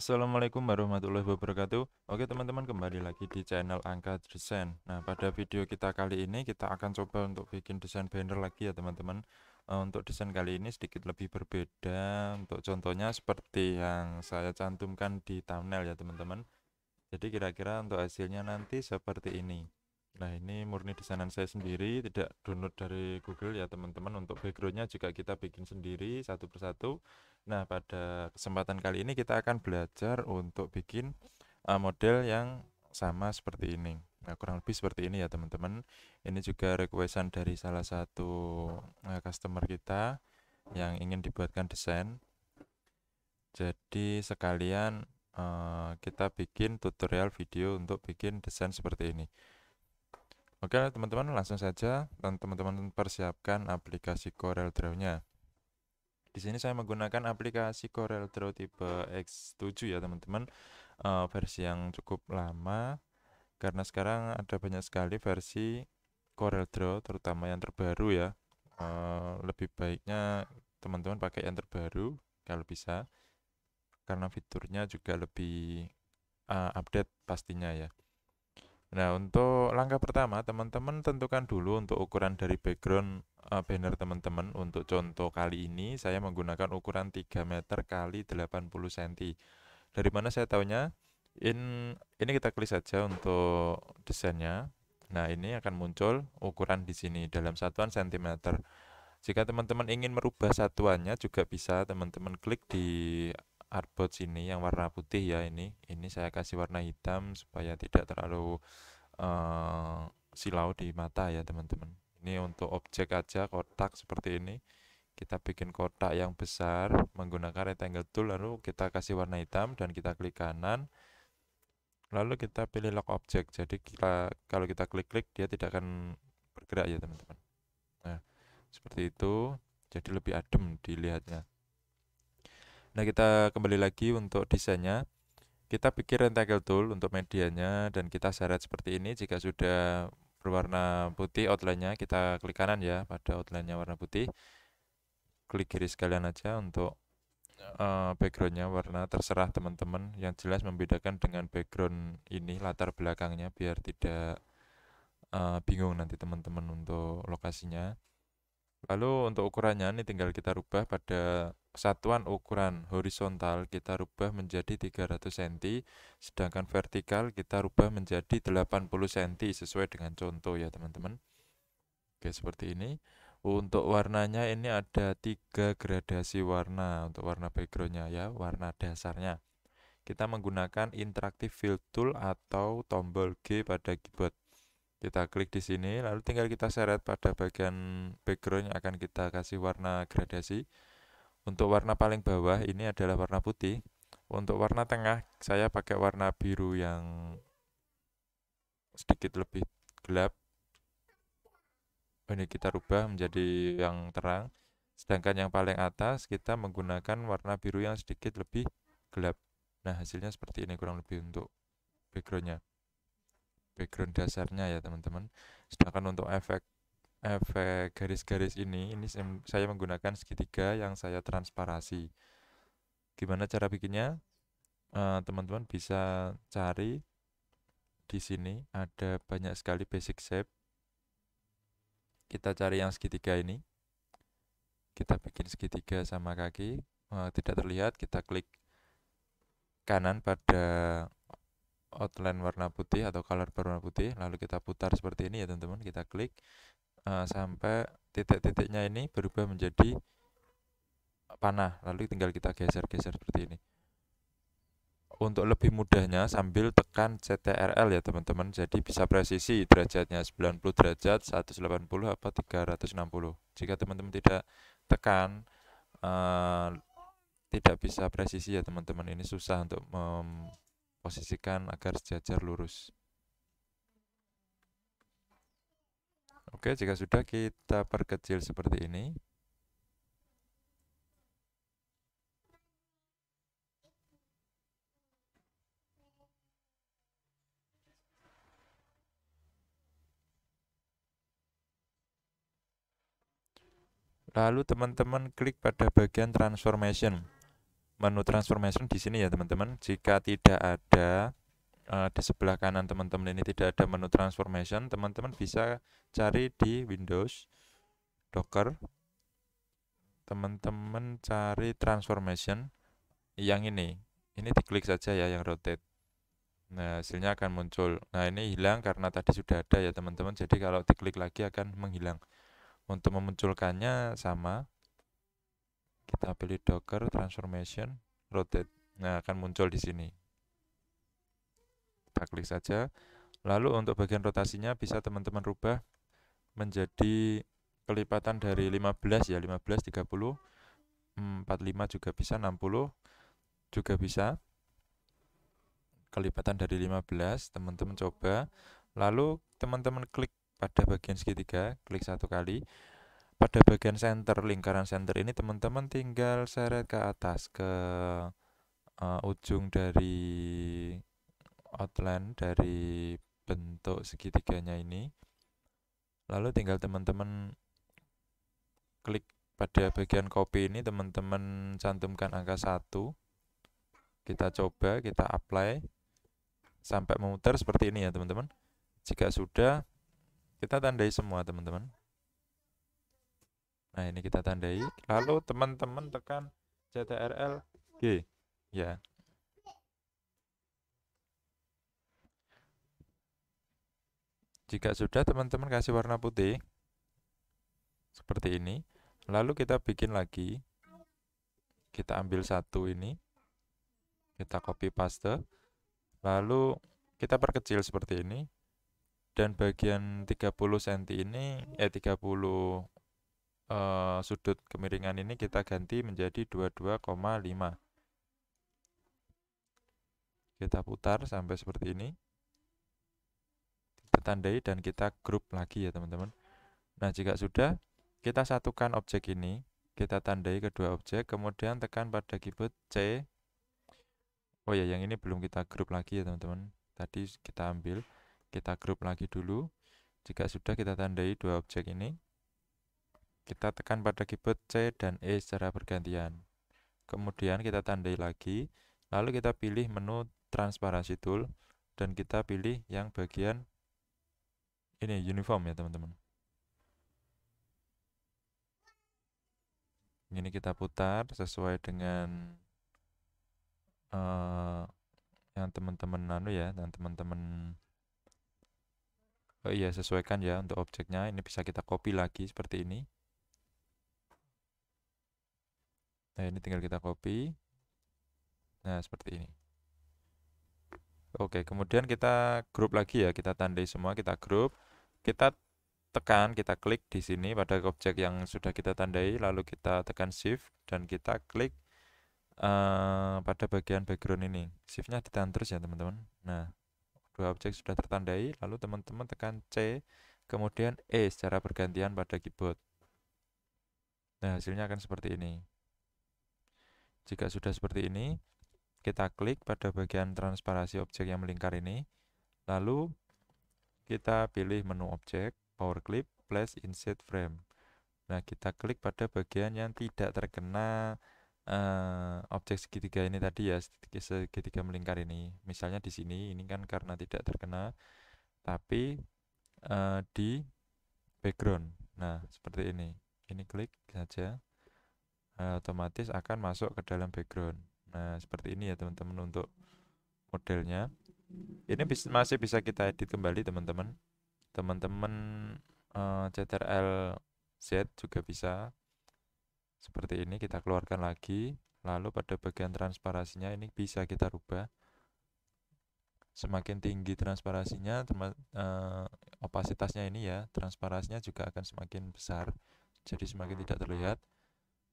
Assalamualaikum warahmatullahi wabarakatuh Oke teman-teman kembali lagi di channel Angka Desain Nah pada video kita kali ini kita akan coba untuk bikin desain banner lagi ya teman-teman eh, Untuk desain kali ini sedikit lebih berbeda Untuk contohnya seperti yang saya cantumkan di thumbnail ya teman-teman Jadi kira-kira untuk hasilnya nanti seperti ini Nah ini murni desainan saya sendiri tidak download dari Google ya teman-teman untuk backgroundnya juga kita bikin sendiri satu persatu Nah pada kesempatan kali ini kita akan belajar untuk bikin uh, model yang sama seperti ini Nah kurang lebih seperti ini ya teman-teman Ini juga requestan dari salah satu uh, customer kita yang ingin dibuatkan desain Jadi sekalian uh, kita bikin tutorial video untuk bikin desain seperti ini Oke teman-teman langsung saja dan teman-teman persiapkan aplikasi Corel Draw nya Di sini saya menggunakan aplikasi Corel Draw tipe X7 ya teman-teman uh, versi yang cukup lama karena sekarang ada banyak sekali versi Corel Draw terutama yang terbaru ya uh, lebih baiknya teman-teman pakai yang terbaru kalau bisa karena fiturnya juga lebih uh, update pastinya ya. Nah, untuk langkah pertama, teman-teman tentukan dulu untuk ukuran dari background uh, banner teman-teman. Untuk contoh kali ini, saya menggunakan ukuran 3 meter kali 80 cm. Dari mana saya tahunya? In, ini kita klik saja untuk desainnya. Nah, ini akan muncul ukuran di sini dalam satuan sentimeter. Jika teman-teman ingin merubah satuannya juga bisa teman-teman klik di artboard sini yang warna putih ya ini ini saya kasih warna hitam supaya tidak terlalu uh, silau di mata ya teman-teman ini untuk objek aja kotak seperti ini kita bikin kotak yang besar menggunakan rectangle tool lalu kita kasih warna hitam dan kita klik kanan lalu kita pilih lock object jadi kita, kalau kita klik-klik dia tidak akan bergerak ya teman-teman nah seperti itu jadi lebih adem dilihatnya Nah kita kembali lagi untuk desainnya. Kita bikin rectangle tool untuk medianya dan kita syarat seperti ini jika sudah berwarna putih outline-nya kita klik kanan ya pada outline-nya warna putih. Klik kiri sekalian aja untuk uh, background-nya warna terserah teman-teman yang jelas membedakan dengan background ini latar belakangnya biar tidak uh, bingung nanti teman-teman untuk lokasinya Lalu untuk ukurannya ini tinggal kita rubah pada satuan ukuran horizontal kita rubah menjadi 300 cm, sedangkan vertikal kita rubah menjadi 80 cm sesuai dengan contoh ya teman-teman. Oke, seperti ini. Untuk warnanya ini ada tiga gradasi warna untuk warna backgroundnya ya, warna dasarnya. Kita menggunakan interactive fill tool atau tombol G pada keyboard kita klik di sini lalu tinggal kita seret pada bagian background yang akan kita kasih warna gradasi untuk warna paling bawah ini adalah warna putih untuk warna tengah saya pakai warna biru yang sedikit lebih gelap ini kita rubah menjadi yang terang sedangkan yang paling atas kita menggunakan warna biru yang sedikit lebih gelap nah hasilnya seperti ini kurang lebih untuk backgroundnya background dasarnya ya teman-teman sedangkan untuk efek efek garis-garis ini ini saya menggunakan segitiga yang saya transparasi gimana cara bikinnya eh, teman-teman uh, bisa cari di sini ada banyak sekali basic shape kita cari yang segitiga ini kita bikin segitiga sama kaki uh, tidak terlihat kita klik kanan pada outline warna putih atau color berwarna warna putih lalu kita putar seperti ini ya teman-teman kita klik uh, sampai titik-titiknya ini berubah menjadi panah lalu tinggal kita geser-geser seperti ini untuk lebih mudahnya sambil tekan CTRL ya teman-teman jadi bisa presisi derajatnya 90 derajat 180 apa 360 jika teman-teman tidak tekan uh, tidak bisa presisi ya teman-teman ini susah untuk mem posisikan agar sejajar lurus. Oke, jika sudah kita perkecil seperti ini. Lalu teman-teman klik pada bagian transformation menu transformation di sini ya teman-teman jika tidak ada eh, di sebelah kanan teman-teman ini tidak ada menu transformation teman-teman bisa cari di Windows Docker teman-teman cari transformation yang ini ini diklik saja ya yang rotate nah hasilnya akan muncul nah ini hilang karena tadi sudah ada ya teman-teman jadi kalau diklik lagi akan menghilang untuk memunculkannya sama kita pilih docker transformation rotate nah akan muncul di sini kita klik saja lalu untuk bagian rotasinya bisa teman-teman rubah menjadi kelipatan dari 15 ya 15 30 45 juga bisa 60 juga bisa kelipatan dari 15 teman-teman coba lalu teman-teman klik pada bagian segitiga klik satu kali pada bagian center lingkaran center ini teman-teman tinggal seret ke atas ke uh, ujung dari outline dari bentuk segitiganya ini lalu tinggal teman-teman klik pada bagian copy ini teman-teman cantumkan angka 1 kita coba kita apply sampai memutar seperti ini ya teman-teman jika sudah kita tandai semua teman-teman Nah, ini kita tandai. Lalu teman-teman tekan CTRL G. Ya. Jika sudah teman-teman kasih warna putih seperti ini. Lalu kita bikin lagi. Kita ambil satu ini. Kita copy paste. Lalu kita perkecil seperti ini dan bagian 30 cm ini eh 30 Eh, sudut kemiringan ini kita ganti menjadi 22,5 kita putar sampai seperti ini kita tandai dan kita grup lagi ya teman-teman nah jika sudah kita satukan objek ini kita tandai kedua objek kemudian tekan pada keyboard C oh ya yang ini belum kita grup lagi ya teman-teman tadi kita ambil kita grup lagi dulu jika sudah kita tandai dua objek ini kita tekan pada keyboard C dan E secara bergantian. Kemudian kita tandai lagi, lalu kita pilih menu transparansi tool, dan kita pilih yang bagian ini uniform ya teman-teman. Ini kita putar sesuai dengan uh, yang teman-teman nano ya, dan teman-teman Oh iya, sesuaikan ya untuk objeknya. Ini bisa kita copy lagi seperti ini. Nah, ini tinggal kita copy. Nah, seperti ini. Oke, kemudian kita grup lagi ya, kita tandai semua, kita grup. Kita tekan, kita klik di sini pada objek yang sudah kita tandai, lalu kita tekan shift dan kita klik uh, pada bagian background ini. Shiftnya ditahan terus ya, teman-teman. Nah, dua objek sudah tertandai, lalu teman-teman tekan C, kemudian E secara bergantian pada keyboard. Nah, hasilnya akan seperti ini. Jika sudah seperti ini, kita klik pada bagian transparansi objek yang melingkar ini. Lalu kita pilih menu objek, power clip, plus insert frame. Nah, kita klik pada bagian yang tidak terkena uh, objek segitiga ini tadi ya, segitiga melingkar ini. Misalnya di sini, ini kan karena tidak terkena, tapi uh, di background. Nah, seperti ini. Ini klik saja nah, otomatis akan masuk ke dalam background nah seperti ini ya teman-teman untuk modelnya ini bisa, masih bisa kita edit kembali teman-teman teman-teman uh, eh, CTRL Z juga bisa seperti ini kita keluarkan lagi lalu pada bagian transparasinya ini bisa kita rubah semakin tinggi transparasinya uh, opasitasnya ini ya transparasinya juga akan semakin besar jadi semakin tidak terlihat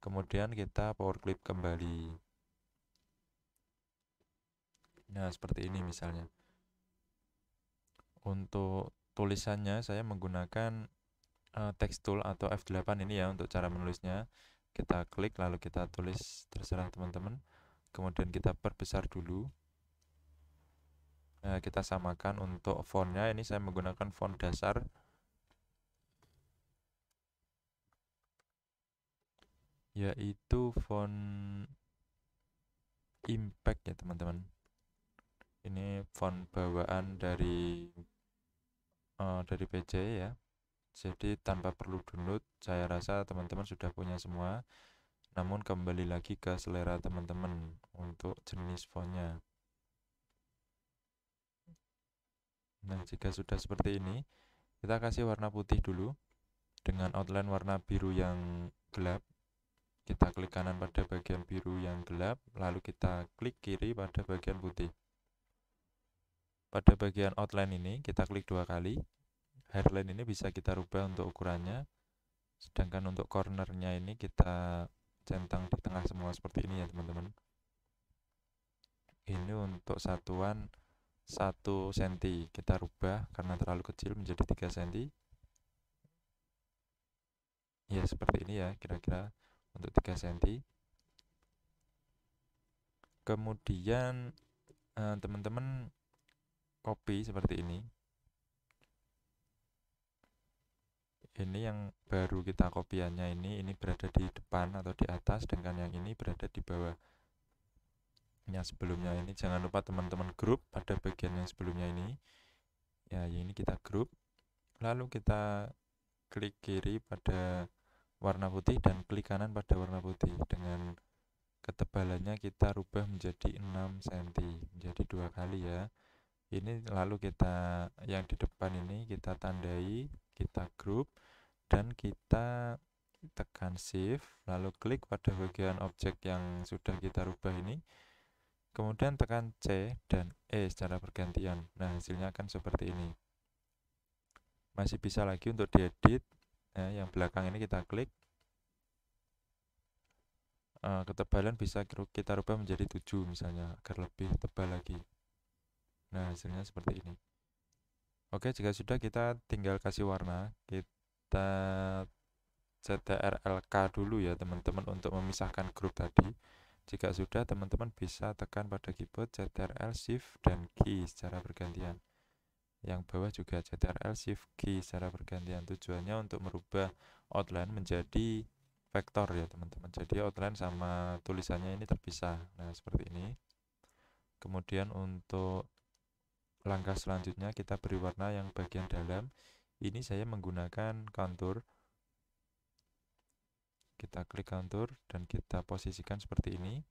kemudian kita power clip kembali nah seperti ini misalnya untuk tulisannya saya menggunakan uh, text tool atau F8 ini ya untuk cara menulisnya kita klik lalu kita tulis terserah teman-teman kemudian kita perbesar dulu nah, kita samakan untuk fontnya ini saya menggunakan font dasar yaitu font impact ya teman-teman ini font bawaan dari uh, dari pc ya jadi tanpa perlu download saya rasa teman-teman sudah punya semua namun kembali lagi ke selera teman-teman untuk jenis fontnya nah jika sudah seperti ini kita kasih warna putih dulu dengan outline warna biru yang gelap kita klik kanan pada bagian biru yang gelap lalu kita klik kiri pada bagian putih pada bagian outline ini kita klik dua kali hairline ini bisa kita rubah untuk ukurannya sedangkan untuk cornernya ini kita centang di tengah semua seperti ini ya teman-teman ini untuk satuan 1 cm kita rubah karena terlalu kecil menjadi 3 cm ya seperti ini ya kira-kira untuk 3 cm kemudian eh, teman-teman eh, copy seperti ini ini yang baru kita kopiannya ini ini berada di depan atau di atas dengan yang ini berada di bawah yang sebelumnya ini jangan lupa teman-teman grup pada bagian yang sebelumnya ini ya ini kita grup lalu kita klik kiri pada warna putih dan klik kanan pada warna putih dengan ketebalannya kita rubah menjadi 6 cm menjadi dua kali ya ini lalu kita yang di depan ini kita tandai kita group dan kita tekan shift lalu klik pada bagian objek yang sudah kita rubah ini kemudian tekan C dan E secara bergantian nah hasilnya akan seperti ini masih bisa lagi untuk diedit ya, yang belakang ini kita klik uh, ketebalan bisa kita rubah menjadi 7 misalnya agar lebih tebal lagi nah hasilnya seperti ini oke jika sudah kita tinggal kasih warna kita CTRLK dulu ya teman-teman untuk memisahkan grup tadi jika sudah teman-teman bisa tekan pada keyboard ctrl shift dan key secara bergantian yang bawah juga CTRL Shift G secara bergantian tujuannya untuk merubah outline menjadi vektor ya teman-teman jadi outline sama tulisannya ini terpisah nah seperti ini kemudian untuk langkah selanjutnya kita beri warna yang bagian dalam ini saya menggunakan kontur kita klik kontur dan kita posisikan seperti ini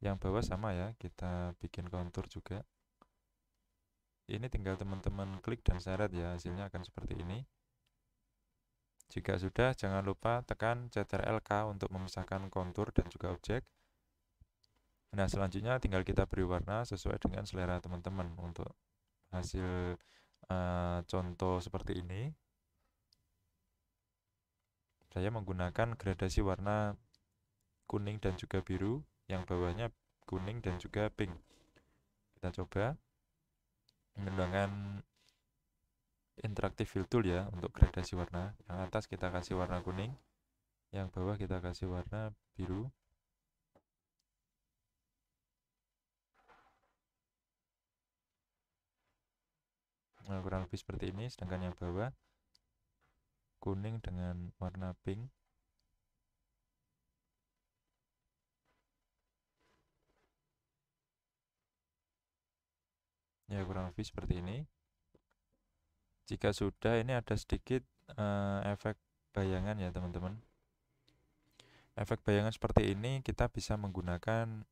yang bawah sama ya kita bikin kontur juga Ya ini tinggal teman-teman klik dan syarat ya hasilnya akan seperti ini jika sudah jangan lupa tekan CTRL-K untuk memisahkan kontur dan juga objek nah selanjutnya tinggal kita beri warna sesuai dengan selera teman-teman untuk hasil uh, contoh seperti ini saya menggunakan gradasi warna kuning dan juga biru yang bawahnya kuning dan juga pink kita coba menggunakan interaktif fill tool ya untuk gradasi warna yang atas kita kasih warna kuning yang bawah kita kasih warna biru nah, kurang lebih seperti ini sedangkan yang bawah kuning dengan warna pink ya kurang lebih seperti ini jika sudah ini ada sedikit uh, efek bayangan ya teman-teman efek bayangan seperti ini kita bisa menggunakan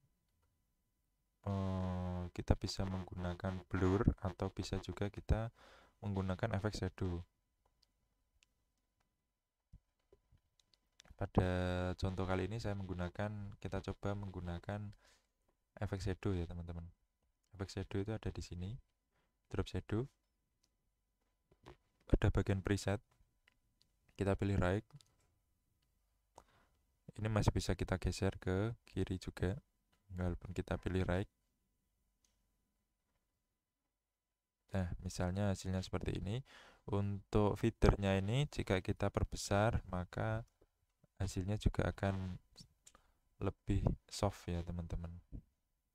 uh, kita bisa menggunakan blur atau bisa juga kita menggunakan efek shadow pada contoh kali ini saya menggunakan kita coba menggunakan efek shadow ya teman-teman efek shadow itu ada di sini drop shadow ada bagian preset kita pilih right ini masih bisa kita geser ke kiri juga walaupun kita pilih right Nah, misalnya hasilnya seperti ini. Untuk fiturnya ini, jika kita perbesar, maka hasilnya juga akan lebih soft ya, teman-teman.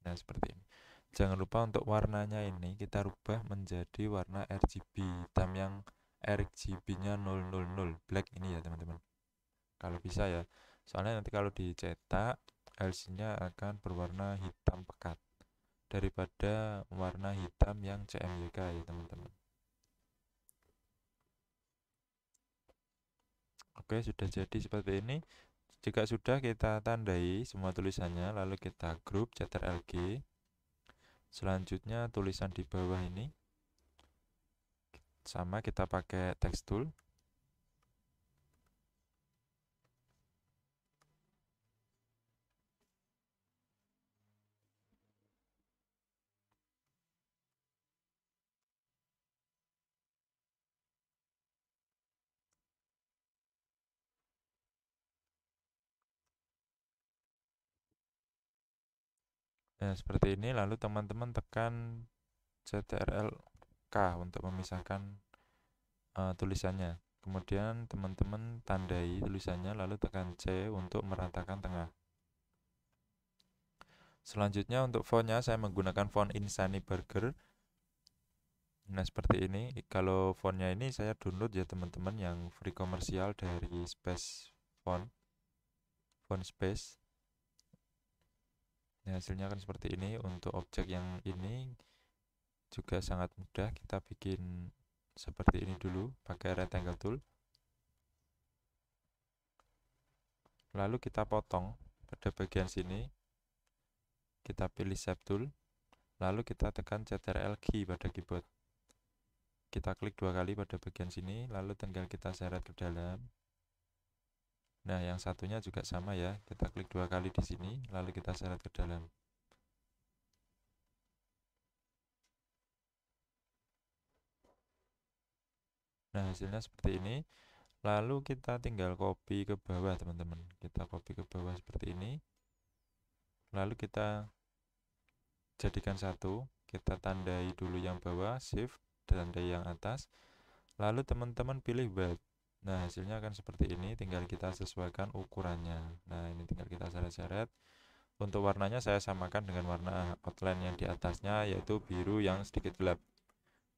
Nah, seperti ini jangan lupa untuk warnanya ini kita rubah menjadi warna RGB hitam yang RGB nya 000 black ini ya teman-teman kalau bisa ya soalnya nanti kalau dicetak LC nya akan berwarna hitam pekat daripada warna hitam yang CMYK ya teman-teman oke sudah jadi seperti ini jika sudah kita tandai semua tulisannya lalu kita grup cetar LG selanjutnya tulisan di bawah ini sama kita pakai text tool Nah, seperti ini lalu teman-teman tekan CTRL K untuk memisahkan uh, tulisannya. Kemudian teman-teman tandai tulisannya lalu tekan C untuk meratakan tengah. Selanjutnya untuk fontnya saya menggunakan font Insani Burger. Nah seperti ini, kalau fontnya ini saya download ya teman-teman yang free komersial dari Space Font, Font Space. Nah, hasilnya akan seperti ini untuk objek yang ini juga sangat mudah kita bikin seperti ini dulu pakai rectangle tool lalu kita potong pada bagian sini kita pilih shape tool lalu kita tekan ctrl key pada keyboard kita klik dua kali pada bagian sini lalu tinggal kita seret ke dalam Nah, yang satunya juga sama ya. Kita klik dua kali di sini, lalu kita seret ke dalam. Nah, hasilnya seperti ini. Lalu kita tinggal copy ke bawah, teman-teman. Kita copy ke bawah seperti ini. Lalu kita jadikan satu. Kita tandai dulu yang bawah, shift, dan tandai yang atas. Lalu teman-teman pilih web. Nah, hasilnya akan seperti ini, tinggal kita sesuaikan ukurannya. Nah, ini tinggal kita seret-seret. Untuk warnanya saya samakan dengan warna outline yang di atasnya, yaitu biru yang sedikit gelap.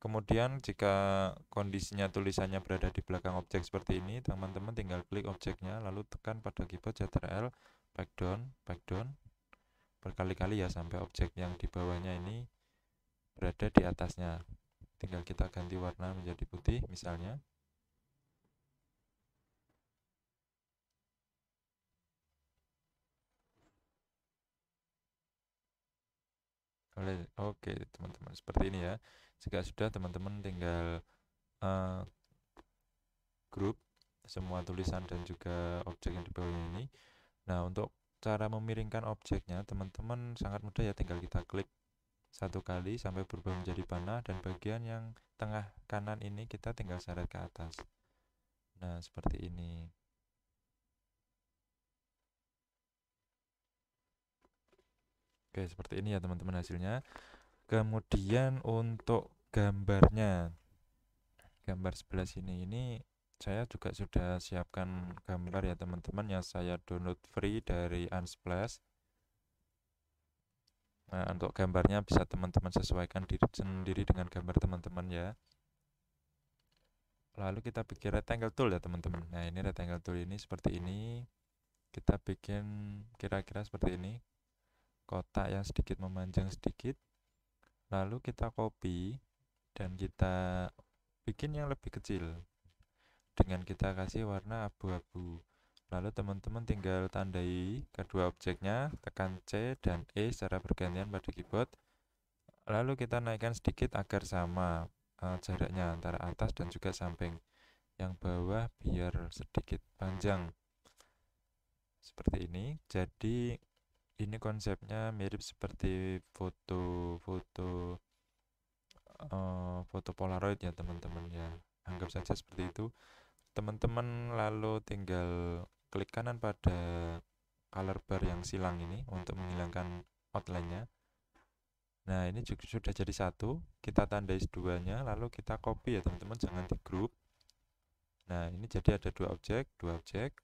Kemudian jika kondisinya tulisannya berada di belakang objek seperti ini, teman-teman tinggal klik objeknya, lalu tekan pada keyboard Ctrl, back down, back down, berkali-kali ya sampai objek yang di bawahnya ini berada di atasnya. Tinggal kita ganti warna menjadi putih misalnya. oleh oke okay, teman-teman seperti ini ya jika sudah teman-teman tinggal uh, grup semua tulisan dan juga objek yang di bawah ini nah untuk cara memiringkan objeknya teman-teman sangat mudah ya tinggal kita klik satu kali sampai berubah menjadi panah dan bagian yang tengah kanan ini kita tinggal seret ke atas nah seperti ini Oke, seperti ini ya teman-teman hasilnya. Kemudian untuk gambarnya. Gambar sebelah sini ini saya juga sudah siapkan gambar ya teman-teman yang saya download free dari Unsplash. Nah, untuk gambarnya bisa teman-teman sesuaikan diri sendiri dengan gambar teman-teman ya. Lalu kita bikin rectangle tool ya teman-teman. Nah, ini rectangle tool ini seperti ini. Kita bikin kira-kira seperti ini kotak yang sedikit memanjang sedikit lalu kita copy dan kita bikin yang lebih kecil dengan kita kasih warna abu-abu lalu teman-teman tinggal tandai kedua objeknya tekan C dan E secara bergantian pada keyboard lalu kita naikkan sedikit agar sama uh, jaraknya antara atas dan juga samping yang bawah biar sedikit panjang seperti ini jadi ini konsepnya mirip seperti foto-foto uh, eh, foto polaroid ya teman-teman ya anggap saja seperti itu teman-teman lalu tinggal klik kanan pada color bar yang silang ini untuk menghilangkan outline-nya nah ini juga sudah jadi satu kita tandai duanya lalu kita copy ya teman-teman jangan di grup nah ini jadi ada dua objek dua objek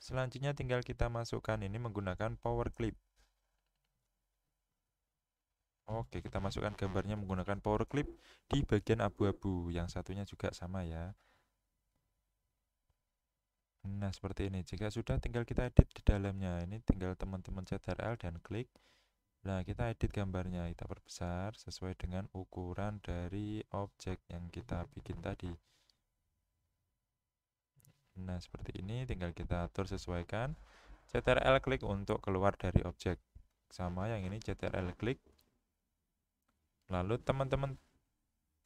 Selanjutnya tinggal kita masukkan ini menggunakan power clip. Oke, kita masukkan gambarnya menggunakan power clip di bagian abu-abu. Yang satunya juga sama ya. Nah, seperti ini. Jika sudah tinggal kita edit di dalamnya. Ini tinggal teman-teman CTRL dan klik. Nah, kita edit gambarnya. Kita perbesar sesuai dengan ukuran dari objek yang kita bikin tadi. Nah, seperti ini tinggal kita atur sesuaikan. CTRL klik untuk keluar dari objek. Sama yang ini CTRL klik. Lalu teman-teman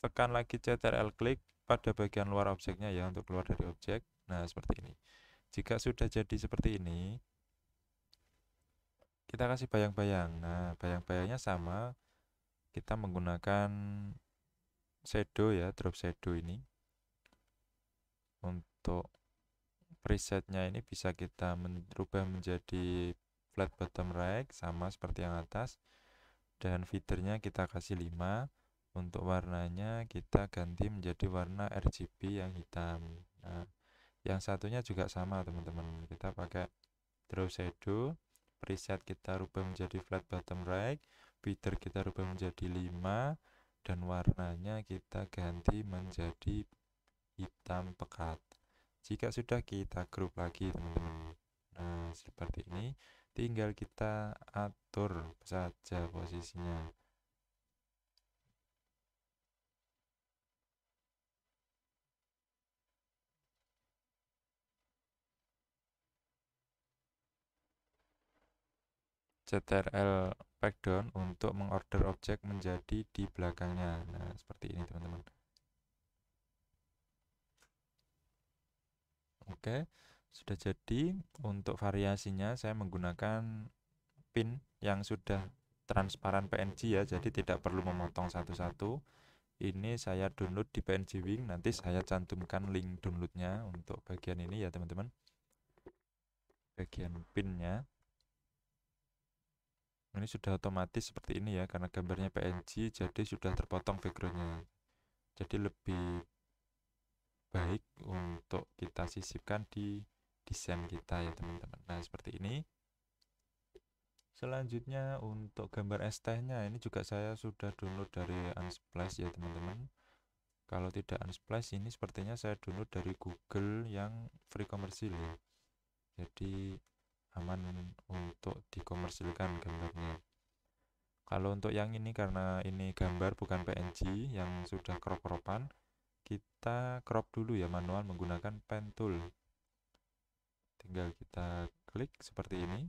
tekan lagi CTRL klik pada bagian luar objeknya ya untuk keluar dari objek. Nah, seperti ini. Jika sudah jadi seperti ini, kita kasih bayang-bayang. Nah, bayang-bayangnya sama kita menggunakan shadow ya, drop shadow ini untuk presetnya ini bisa kita men menjadi flat bottom rack sama seperti yang atas dan fiturnya kita kasih 5 untuk warnanya kita ganti menjadi warna RGB yang hitam nah, yang satunya juga sama teman-teman kita pakai draw shadow preset kita rubah menjadi flat bottom right fitur kita rubah menjadi 5 dan warnanya kita ganti menjadi hitam pekat jika sudah kita grup lagi teman-teman nah seperti ini tinggal kita atur saja posisinya CTRL down untuk mengorder objek menjadi di belakangnya nah seperti ini teman-teman Oke, sudah jadi. Untuk variasinya saya menggunakan pin yang sudah transparan PNG ya, jadi tidak perlu memotong satu-satu. Ini saya download di PNG Wing, nanti saya cantumkan link downloadnya untuk bagian ini ya teman-teman. Bagian pinnya. Ini sudah otomatis seperti ini ya, karena gambarnya PNG, jadi sudah terpotong backgroundnya. Jadi lebih baik untuk kita sisipkan di desain kita ya teman-teman nah seperti ini selanjutnya untuk gambar es tehnya ini juga saya sudah download dari unsplash ya teman-teman kalau tidak unsplash ini sepertinya saya download dari google yang free komersil ya jadi aman untuk dikomersilkan gambarnya kalau untuk yang ini karena ini gambar bukan PNG yang sudah crop-cropan kita crop dulu ya manual menggunakan pen tool tinggal kita klik seperti ini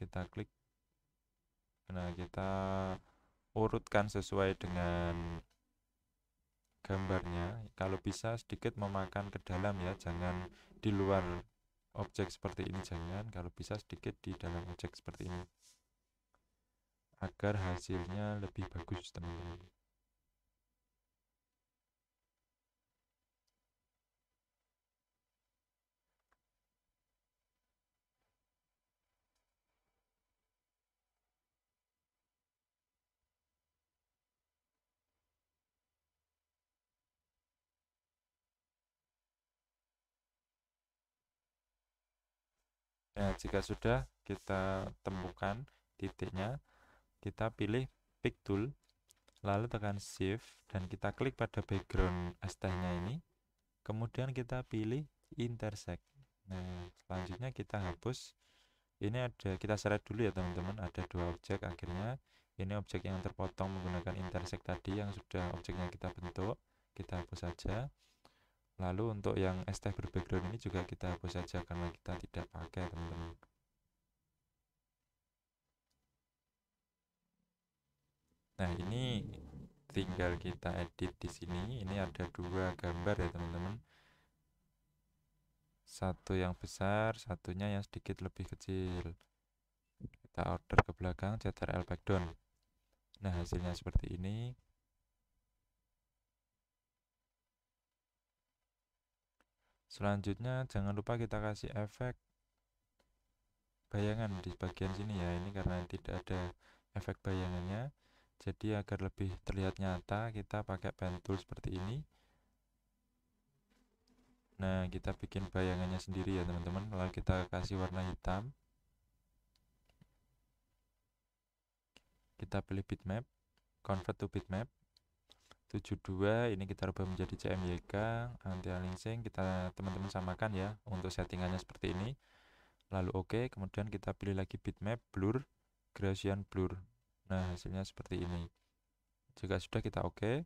kita klik nah kita urutkan sesuai dengan gambarnya kalau bisa sedikit memakan ke dalam ya jangan di luar objek seperti ini jangan kalau bisa sedikit di dalam objek seperti ini agar hasilnya lebih bagus teman-teman jika sudah kita temukan titiknya kita pilih pick tool lalu tekan shift dan kita klik pada background nya ini kemudian kita pilih intersect nah selanjutnya kita hapus ini ada kita seret dulu ya teman-teman ada dua objek akhirnya ini objek yang terpotong menggunakan intersect tadi yang sudah objeknya kita bentuk kita hapus saja lalu untuk yang es teh berbackground ini juga kita hapus saja karena kita tidak pakai teman-teman nah ini tinggal kita edit di sini ini ada dua gambar ya teman-teman satu yang besar satunya yang sedikit lebih kecil kita order ke belakang CTRL backdown nah hasilnya seperti ini selanjutnya jangan lupa kita kasih efek bayangan di bagian sini ya ini karena tidak ada efek bayangannya jadi agar lebih terlihat nyata kita pakai pen tool seperti ini nah kita bikin bayangannya sendiri ya teman-teman lalu kita kasih warna hitam kita pilih bitmap convert to bitmap 72 ini kita rubah menjadi CMYK anti aliasing kita teman-teman samakan ya untuk settingannya seperti ini lalu oke okay, kemudian kita pilih lagi bitmap blur Gaussian blur nah hasilnya seperti ini jika sudah kita oke okay.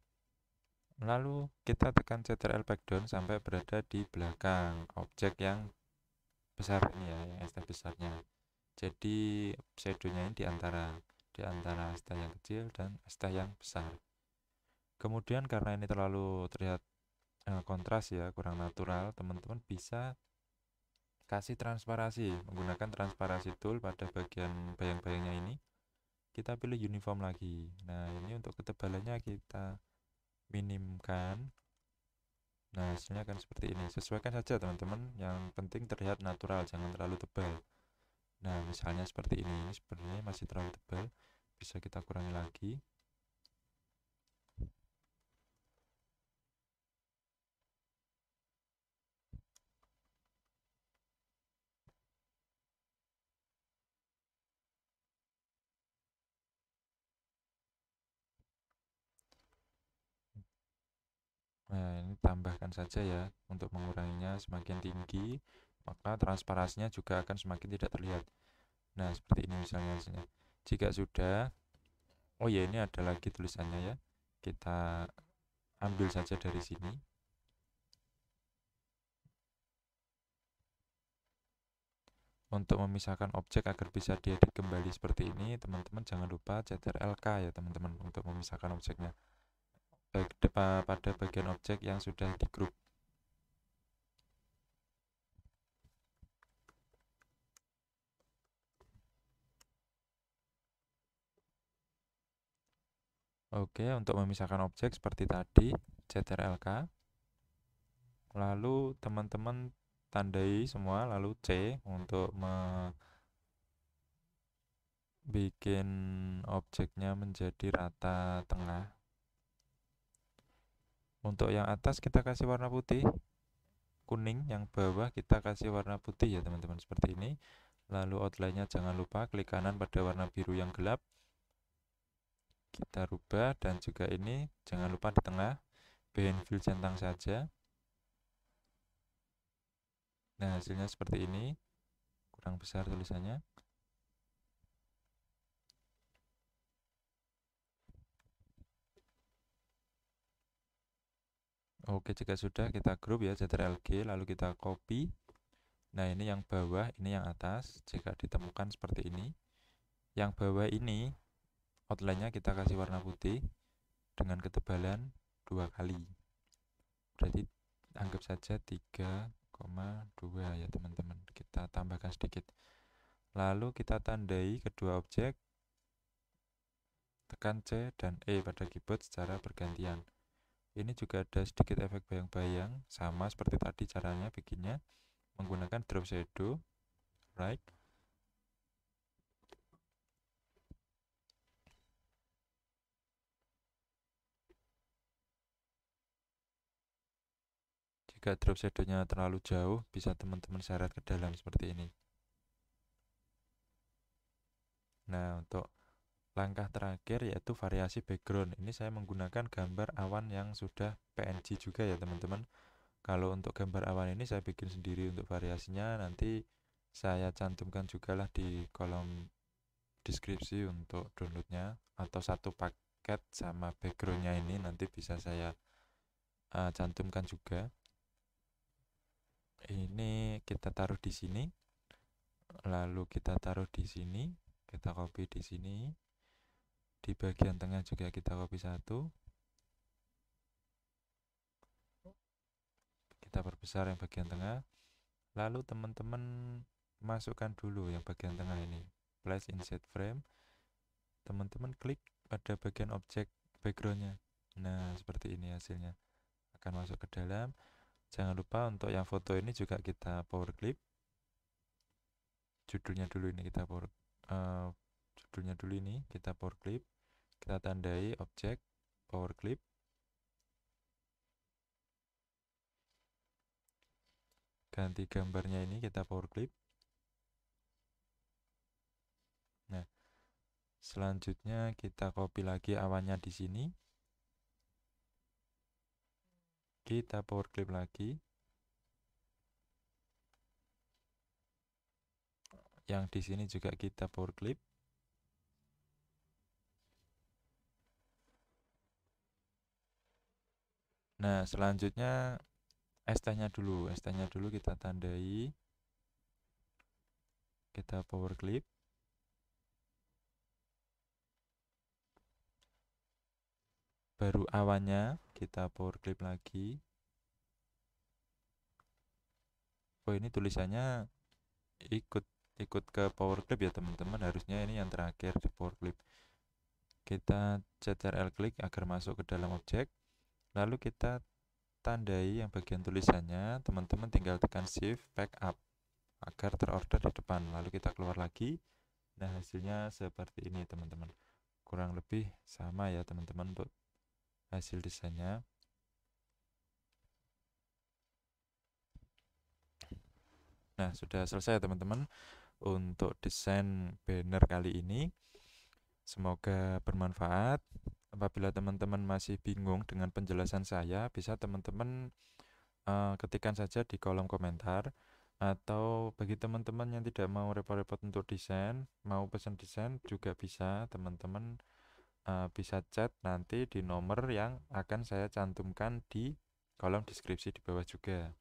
lalu kita tekan Ctrl back down sampai berada di belakang objek yang besar ini ya yang ST besarnya jadi shadownya ini di antara di antara yang kecil dan ST yang besar kemudian karena ini terlalu terlihat uh, kontras ya kurang natural teman-teman bisa kasih transparasi menggunakan transparasi tool pada bagian bayang-bayangnya ini kita pilih uniform lagi nah ini untuk ketebalannya kita minimkan nah hasilnya akan seperti ini sesuaikan saja teman-teman yang penting terlihat natural jangan terlalu tebal nah misalnya seperti ini ini sebenarnya masih terlalu tebal bisa kita kurangi lagi ini tambahkan saja ya untuk menguranginya semakin tinggi maka transparasinya juga akan semakin tidak terlihat nah seperti ini misalnya hasilnya jika sudah oh ya ini ada lagi tulisannya ya kita ambil saja dari sini untuk memisahkan objek agar bisa diedit kembali seperti ini teman-teman jangan lupa CTRL K ya teman-teman untuk memisahkan objeknya pada bagian objek yang sudah di digroup. Oke, untuk memisahkan objek seperti tadi, CTRLK. Lalu teman-teman tandai semua, lalu C untuk membuat objeknya menjadi rata tengah untuk yang atas kita kasih warna putih kuning yang bawah kita kasih warna putih ya teman-teman seperti ini lalu outline-nya jangan lupa klik kanan pada warna biru yang gelap kita rubah dan juga ini jangan lupa di tengah fill centang saja nah hasilnya seperti ini kurang besar tulisannya Oke, jika sudah kita grup ya jajar LG lalu kita copy. Nah, ini yang bawah, ini yang atas. Jika ditemukan seperti ini. Yang bawah ini outline-nya kita kasih warna putih dengan ketebalan dua kali. Berarti anggap saja 3,2 ya teman-teman. Kita tambahkan sedikit. Lalu kita tandai kedua objek tekan C dan E pada keyboard secara bergantian ini juga ada sedikit efek bayang-bayang sama seperti tadi caranya bikinnya menggunakan drop shadow right jika drop shadownya terlalu jauh bisa teman-teman seret ke dalam seperti ini nah untuk langkah terakhir yaitu variasi background ini saya menggunakan gambar awan yang sudah PNG juga ya teman-teman kalau untuk gambar awan ini saya bikin sendiri untuk variasinya nanti saya cantumkan juga lah di kolom deskripsi untuk downloadnya atau satu paket sama backgroundnya ini nanti bisa saya uh, cantumkan juga ini kita taruh di sini lalu kita taruh di sini kita copy di sini di bagian tengah juga kita copy satu kita perbesar yang bagian tengah lalu teman-teman masukkan dulu yang bagian tengah ini place insert frame teman-teman klik pada bagian objek backgroundnya nah seperti ini hasilnya akan masuk ke dalam jangan lupa untuk yang foto ini juga kita power clip judulnya dulu ini kita power uh, judulnya dulu ini kita power clip kita tandai objek power clip ganti gambarnya ini kita power clip nah selanjutnya kita copy lagi awannya di sini kita power clip lagi yang di sini juga kita power clip Nah, selanjutnya es tehnya dulu. Es tehnya dulu kita tandai. Kita power clip. Baru awannya kita power clip lagi. Oh, ini tulisannya ikut ikut ke power clip ya, teman-teman. Harusnya ini yang terakhir di power clip. Kita CTRL klik agar masuk ke dalam objek lalu kita tandai yang bagian tulisannya teman-teman tinggal tekan shift up agar terorder di depan lalu kita keluar lagi nah hasilnya seperti ini teman-teman kurang lebih sama ya teman-teman untuk hasil desainnya nah sudah selesai ya, teman-teman untuk desain banner kali ini semoga bermanfaat Apabila teman-teman masih bingung dengan penjelasan saya, bisa teman-teman uh, eh, ketikkan saja di kolom komentar. Atau bagi teman-teman yang tidak mau repot-repot untuk desain, mau pesan desain juga bisa teman-teman uh, bisa chat nanti di nomor yang akan saya cantumkan di kolom deskripsi di bawah juga.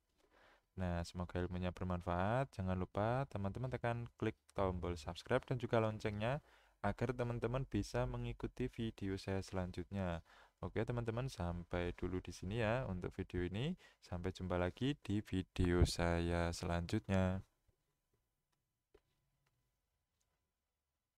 Nah, semoga ilmunya bermanfaat. Jangan lupa teman-teman tekan klik tombol subscribe dan juga loncengnya agar teman-teman bisa mengikuti video saya selanjutnya. Oke teman-teman sampai dulu di sini ya untuk video ini. Sampai jumpa lagi di video saya selanjutnya.